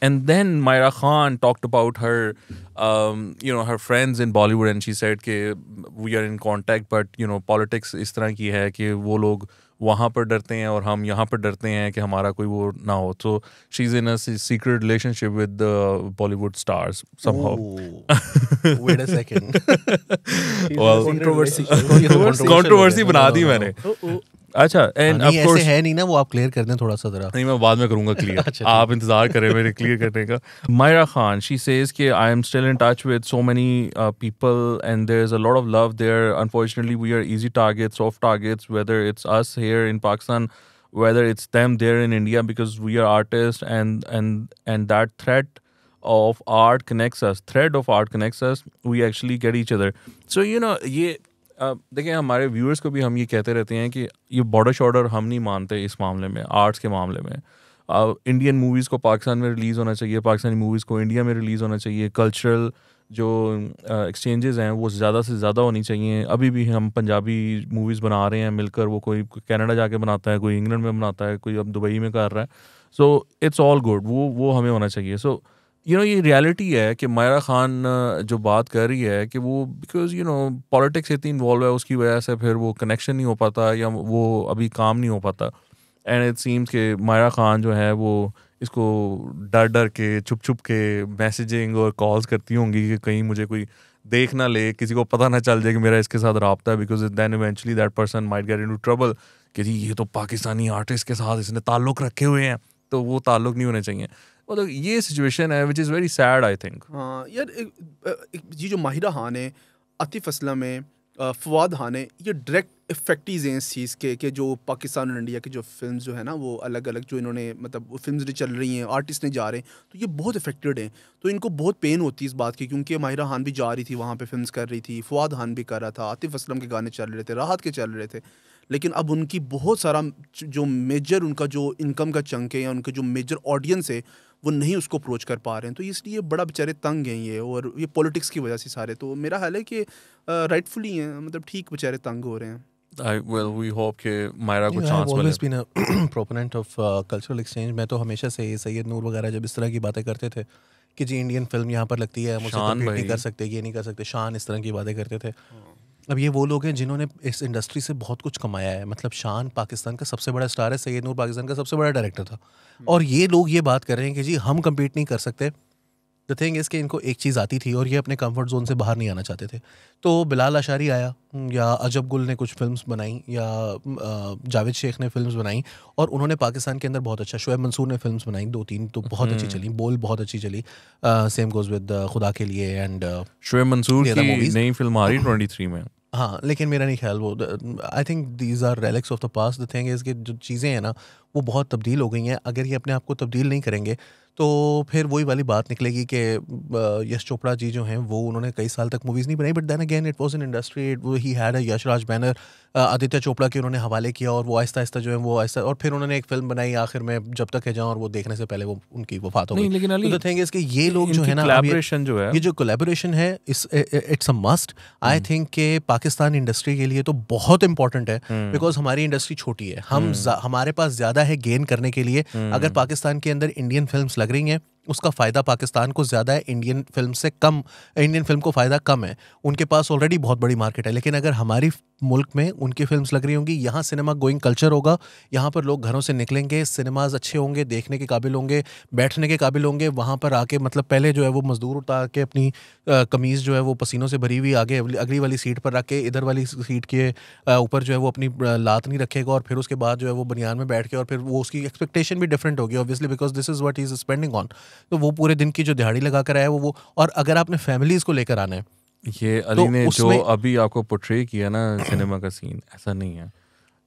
and then Myra Khan talked about her, um, you know, her friends in Bollywood, and she said that we are in contact, but you know, politics is तरह की है कि वो लोग वहाँ पर डरते हैं और हम यहाँ पर डरते हैं कि हमारा कोई वो ना हो तो she is in secret relationship with Bollywood stars somehow wait a second controversy controversy बना दी मैंने अच्छा एंड ऑफ कोर्स है नहीं ना वो आप क्लियर कर दें थोड़ा सा जरा नहीं मैं बाद में करूंगा क्लियर अच्छा, आप इंतजार करें मेरे क्लियर करने का मायरा खान शी सेज कि I am still in touch with so many people and there is a lot of love there unfortunately we are easy targets soft targets whether it's us here in Pakistan whether it's them there in India because we are artists and and and that thread of art connects us thread of art connects us we actually get each other so you know yeah देखिए हमारे viewers को भी हम ये कहते रहते हैं कि ये बॉर्डर शॉर्डर हम नहीं मानते इस मामले में आर्ट्स के मामले में इंडियन मूवीज़ को पाकिस्तान में रिलीज़ होना चाहिए पाकिस्तानी मूवीज़ को इंडिया में रिलीज़ होना चाहिए कल्चरल जो एक्सचेंजेस हैं वो ज़्यादा से ज़्यादा होनी चाहिए अभी भी हम पंजाबी मूवीज़ बना रहे हैं मिलकर वो कोई कनाडा जाके बनाता है कोई इंग्लैंड में बनाता है कोई अब दुबई में कर रहा है सो इट्स ऑल गुड वो वो हमें होना चाहिए सो so, यू नो ये रियलिटी है कि मायरा खान जो बात कर रही है कि वो बिकॉज यू नो पॉलिटिक्स इतनी इन्वॉल्व है उसकी वजह से फिर वो कनेक्शन नहीं हो पाता या वो अभी काम नहीं हो पाता एंड इट सीम्स के मायरा खान जो है वो इसको डर डर के छुप छुप के मैसेजिंग और कॉल्स करती होंगी कि कहीं मुझे कोई देख ना ले किसी को पता ना चल जाए कि मेरा इसके साथ रबता है because then eventually that person might get into trouble कि जी ये तो पाकिस्तानी आर्टिस्ट के साथ इसने ताल्लुक़ रखे हुए हैं तो वो ताल्लुक नहीं होने चाहिए मतलब ये सिचुएशन है which is very sad I think हाँ यार ये जो माहिरा खान है आतिफ असलम है फवाद खान है ये डायरेक्ट इफेक्टिव हैं इस चीज़ के कि जो पाकिस्तान और इंडिया की जो फिल्म जो है ना वो अलग अलग जो इन्होंने मतलब फिल्म जो चल रही हैं आर्टिस्ट ने जा रहे हैं तो ये बहुत इफेक्टेड हैं तो इनको बहुत पेन होती है इस बात की क्योंकि माहिरा खान भी जा रही थी वहाँ पर फिल्म कर रही थी फवाद खान भी कर रहा था आतिफ असलम के गाने चल रहे थे राहत के चल रहे थे लेकिन अब उनकी बहुत सारा जो मेजर उनका जो इनकम का चंक है या उनके जो मेजर ऑडियंस है वो नहीं उसको अप्रोच कर पा रहे हैं तो इसलिए बड़ा बेचारे तंग हैं ये और ये पॉलिटिक्स की वजह से सारे तो मेरा हाल है कि राइटफुली हैं मतलब ठीक बेचारे तंग हो रहे हैं I well we hope कि मायरा को चांस मिले always been a proponent of uh, cultural exchange मैं तो हमेशा से सैयद नूर वगैरह जब इस तरह की बातें करते थे कि जी इंडियन फिल्म यहाँ पर लगती है मुझे नहीं कर सकते ये नहीं कर सकते शान इस तरह की बातें करते थे हाँ। अब ये वो लोग हैं जिन्होंने इस इंडस्ट्री से बहुत कुछ कमाया है मतलब शान पाकिस्तान का सबसे बड़ा स्टार है सैयद नूर पाकिस्तान का सबसे बड़ा डायरेक्टर था हम्म। और ये लोग ये बात कर रहे हैं कि जी हम कम्पीट नहीं कर सकते द थिंग इज़ कि इनको एक चीज़ आती थी और ये अपने कम्फर्ट जोन से बाहर नहीं आना चाहते थे तो बिलाल आशारी आया या अजब गुल ने कुछ फिल्म बनाई या जावेद शेख ने फिल्म बनाई और उन्होंने पाकिस्तान के अंदर बहुत अच्छा शुएब मंसूर ने फिल्म बनाई दो तीन तो बहुत अच्छी चली बोल बहुत अच्छी चली सेम गोज़ विद खुदा के लिए एंड शुएब मंसूर नई फिल्म आ रही ट्वेंटी में हाँ लेकिन मेरा नहीं ख्याल वो I think these are relics of the past the thing is कि जो चीज़ें हैं ना वो बहुत तब्दील हो गई हैं अगर ये अपने आप को तब्दील नहीं करेंगे तो फिर वही वाली बात निकलेगी कि यश चोपड़ा जी जो हैं वो उन्होंने कई साल तक मूवीज़ नहीं बनाई but then again it was in industry it वो ही had a Yashraj banner Aditya Chopra के उन्होंने हवाले किया और वो आहिस्ता आहिस्ता जो है वो आहिस्ता और फिर उन्होंने एक फिल्म बनाई आखिर में जब तक है जाऊँ और वो देखने से पहले वो उनकी वफात हो गई लेकिन तो थिंग इसके ये लोग जो है ना कोलेबोरेशन जो है ये जो कोलेबोरेशन है इस it's a must I think के पाकिस्तान इंडस्ट्री के लिए तो बहुत इंपॉर्टेंट है बिकॉज हम्म। हमारी इंडस्ट्री छोटी है हम हम्म। हमारे पास ज़्यादा है गेन करने के लिए हम्म। अगर पाकिस्तान के अंदर इंडियन फिल्म लग रही हैं उसका फ़ायदा पाकिस्तान को ज़्यादा है इंडियन फिल्म से कम इंडियन फिल्म को फ़ायदा कम है उनके पास ऑलरेडी बहुत बड़ी मार्केट है लेकिन अगर हमारी मुल्क में उनकी फिल्म्स लग रही होंगी यहाँ सिनेमा गोइंग कल्चर होगा यहाँ पर लोग घरों से निकलेंगे सिनेमाज अच्छे होंगे देखने के काबिल होंगे बैठने के काबिल होंगे वहाँ पर आके मतलब पहले जो है वो मज़दूर उतार के अपनी कमीज़ जो है वो पसीनों से भरी हुई आगे अगली वाली सीट पर रख के इधर वाली सीट के ऊपर जो है वो अपनी लात नहीं रखेगा और फिर उसके बाद जो है वो बनियान में बैठ के और फिर वो उसकी एक्सपेक्टेशन भी डिफरेंट होगी obviously because this is what is spending on तो वो पूरे दिन की जो दिहाड़ी लगा कर आया वो वो और अगर आपने फैमिलीज को लेकर आना है ये अली तो ने जो अभी आपको पोट्रे किया ना सिनेमा का सीन ऐसा नहीं है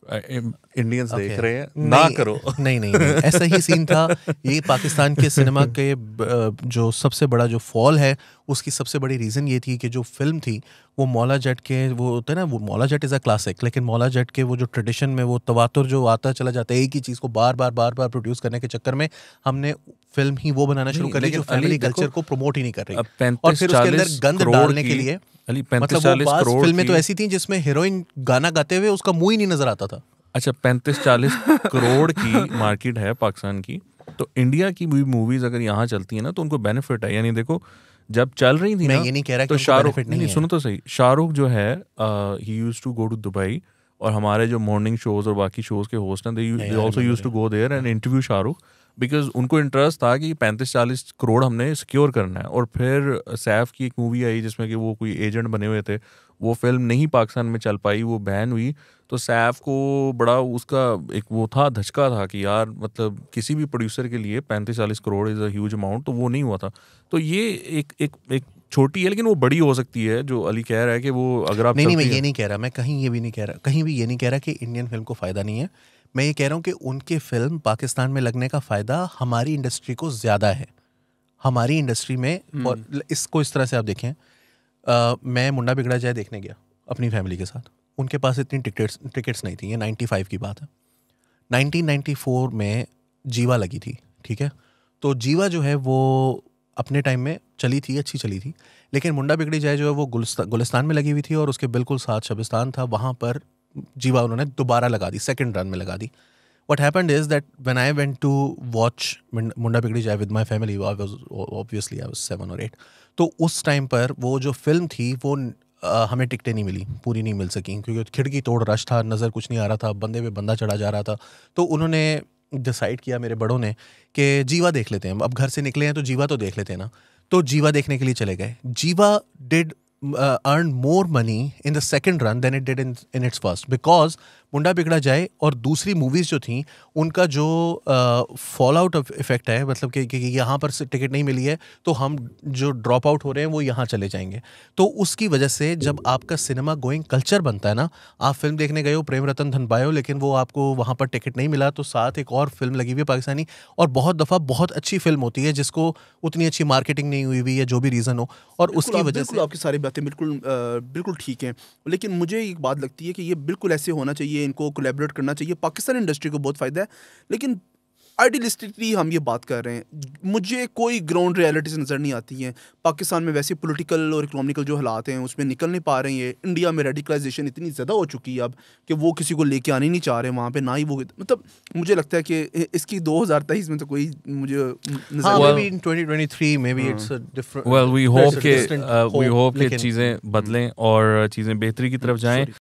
इंडियंस okay. देख रहे हैं ना करो नहीं नहीं, नहीं ऐसा ही सीन था ये पाकिस्तान के सिनेमा के जो सबसे बड़ा जो फॉल है उसकी सबसे बड़ी रीज़न ये थी कि जो फिल्म थी वो मौला जट के वो होता है ना वो मौला जट इज़ अ क्लासिक लेकिन मौला जट के वो जो ट्रेडिशन में वो तवातुर जो आता चला जाता है एक ही चीज़ को बार बार बार बार प्रोड्यूस करने के चक्कर में हमने फिल्म ही वो बनाना शुरू कर ली जो फैमिली कल्चर को प्रमोट ही नहीं कर रही और फिर उसके अंदर गंद डालने के लिए अली पैंतीस मतलब करोड़ फिल्में तो ऐसी थी जिसमें हीरोइन गाना गाते हुए उसका मुंह ही नहीं नजर आता था अच्छा पैंतीस चालीस करोड़ की मार्केट है पाकिस्तान की तो इंडिया की भी मूवीज अगर यहाँ चलती है ना तो उनको बेनिफिट है यानी देखो जब चल रही थी मैं ना, ये नहीं कह रहा तो शाहरुख नहीं, नहीं सुनो तो सही शाहरुख जो है he used to go to Dubai और हमारे जो मॉर्निंग शोज और बाकी शोज के होस्ट हैं they also used to go there and interview Shahrukh because उनको इंटरेस्ट था कि पैंतीस चालीस करोड़ हमने सिक्योर करना है और फिर सैफ की एक मूवी आई जिसमें कि वो कोई एजेंट बने हुए थे वो फिल्म नहीं पाकिस्तान में चल पाई वो बैन हुई तो सैफ को बड़ा उसका एक वो था धचका था कि यार मतलब किसी भी प्रोड्यूसर के लिए पैंतीस चालीस crore is a huge amount तो वो नहीं हुआ था तो ये एक एक एक छोटी है लेकिन वो बड़ी हो सकती है जो अली कह रहा है कि वो अगर आप नहीं नहीं मैं ये नहीं कह रहा मैं कहीं ये भी नहीं कह रहा कहीं भी ये नहीं कह रहा कि इंडियन फिल्म को फ़ायदा नहीं है मैं ये कह रहा हूँ कि उनके फिल्म पाकिस्तान में लगने का फ़ायदा हमारी इंडस्ट्री को ज़्यादा है हमारी इंडस्ट्री में हम्म। और इसको इस तरह से आप देखें मैं मुंडा बिगड़ा जाए देखने गया अपनी फैमिली के साथ उनके पास इतनी टिकट्स टिकट्स नहीं थी ये नाइन्टी फाइव की बात है फोर में जीवा लगी थी ठीक है तो जीवा जो है वो अपने टाइम में चली थी अच्छी चली थी लेकिन मुंडा बिगड़ी जाए जो है वो गुलस्ता, गुलिस्तान में लगी हुई थी और उसके बिल्कुल साथ शबिस्तान था वहाँ पर जीवा उन्होंने दोबारा लगा दी सेकेंड रन में लगा दी what happened is that when I went to watch Munda Bigdi Jaye with my family obviously I was seven और एट तो उस टाइम पर वो जो फिल्म थी वो आ, हमें टिकटें नहीं मिली पूरी नहीं मिल सकी क्योंकि खिड़की तोड़ रश था नज़र कुछ नहीं आ रहा था बंदे पे बंदा चढ़ा जा रहा था तो उन्होंने डिसाइड किया मेरे बड़ों ने कि जीवा देख लेते हैं अब घर से निकले हैं तो जीवा तो देख लेते हैं ना तो जीवा देखने के लिए चले गए Jeeva did earn more money in the second run than it did in in its first because Munda Bigda Jaye और दूसरी मूवीज़ जो थी उनका जो फॉल आउट इफेक्ट है मतलब कि, कि यहाँ पर टिकट नहीं मिली है तो हम जो ड्रॉप आउट हो रहे हैं वो यहाँ चले जाएंगे तो उसकी वजह से जब आपका सिनेमा गोइंग कल्चर बनता है ना आप फिल्म देखने गए हो प्रेम रतन धन पाए हो लेकिन वो आपको वहाँ पर टिकट नहीं मिला तो साथ एक और फिल्म लगी हुई है पाकिस्तानी और बहुत दफ़ा बहुत अच्छी फिल्म होती है जिसको उतनी अच्छी मार्केटिंग नहीं हुई हुई या जो भी रीज़न हो और उसकी वजह से आपकी सारी बातें बिल्कुल बिल्कुल ठीक हैं लेकिन मुझे एक बात लगती है कि ये बिल्कुल ऐसे होना चाहिए चाहिए इनको कोलेबरेट करना चाहिए पाकिस्तान इंडस्ट्री को बहुत फ़ायदा है लेकिन आइडियलिस्टिकली हम ये बात कर रहे हैं मुझे कोई ग्राउंड रियलिटीज़ नज़र नहीं आती हैं पाकिस्तान में वैसे पॉलिटिकल और इकोनॉमिकल जो हालात हैं उसमें निकल नहीं पा रहे हैं इंडिया में रेडिकलाइजेशन इतनी ज़्यादा हो चुकी है अब कि वो किसी को लेके आने नहीं चाह रहे वहाँ पे ना ही वो मतलब मुझे लगता है कि इसकी दो में तो कोई मुझे हाँ, हाँ। uh, चीज़ें बदलें और चीज़ें बेहतरी की तरफ hmm, जाएँ